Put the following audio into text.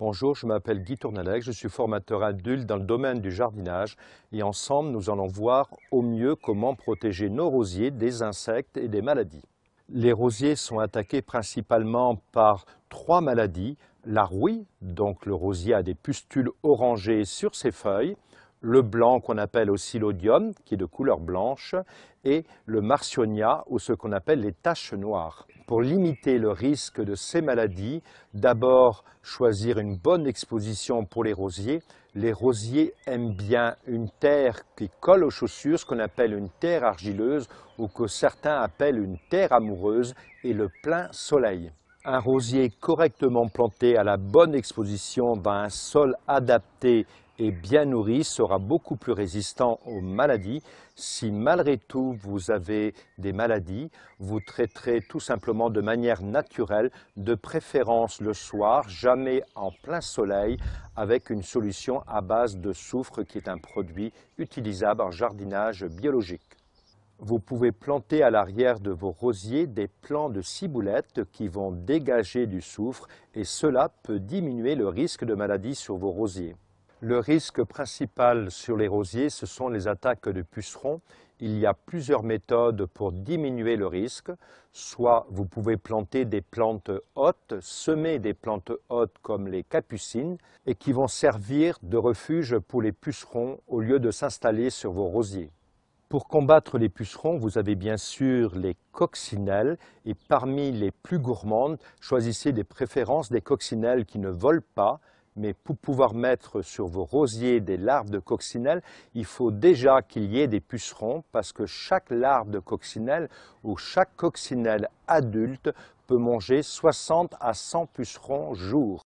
Bonjour, je m'appelle Guy Tournalec, je suis formateur adulte dans le domaine du jardinage et ensemble nous allons voir au mieux comment protéger nos rosiers des insectes et des maladies. Les rosiers sont attaqués principalement par trois maladies, la rouille, donc le rosier a des pustules orangées sur ses feuilles, le blanc qu'on appelle aussi l'odium, qui est de couleur blanche, et le martionia ou ce qu'on appelle les taches noires. Pour limiter le risque de ces maladies, d'abord choisir une bonne exposition pour les rosiers. Les rosiers aiment bien une terre qui colle aux chaussures, ce qu'on appelle une terre argileuse, ou que certains appellent une terre amoureuse, et le plein soleil. Un rosier correctement planté à la bonne exposition dans un sol adapté et bien nourri sera beaucoup plus résistant aux maladies. Si malgré tout vous avez des maladies, vous traiterez tout simplement de manière naturelle, de préférence le soir, jamais en plein soleil, avec une solution à base de soufre qui est un produit utilisable en jardinage biologique. Vous pouvez planter à l'arrière de vos rosiers des plants de ciboulette qui vont dégager du soufre et cela peut diminuer le risque de maladie sur vos rosiers. Le risque principal sur les rosiers, ce sont les attaques de pucerons. Il y a plusieurs méthodes pour diminuer le risque. Soit vous pouvez planter des plantes hautes, semer des plantes hautes comme les capucines, et qui vont servir de refuge pour les pucerons au lieu de s'installer sur vos rosiers. Pour combattre les pucerons, vous avez bien sûr les coccinelles et parmi les plus gourmandes, choisissez des préférences des coccinelles qui ne volent pas, mais pour pouvoir mettre sur vos rosiers des larves de coccinelle, il faut déjà qu'il y ait des pucerons parce que chaque larve de coccinelle ou chaque coccinelle adulte peut manger 60 à 100 pucerons jour.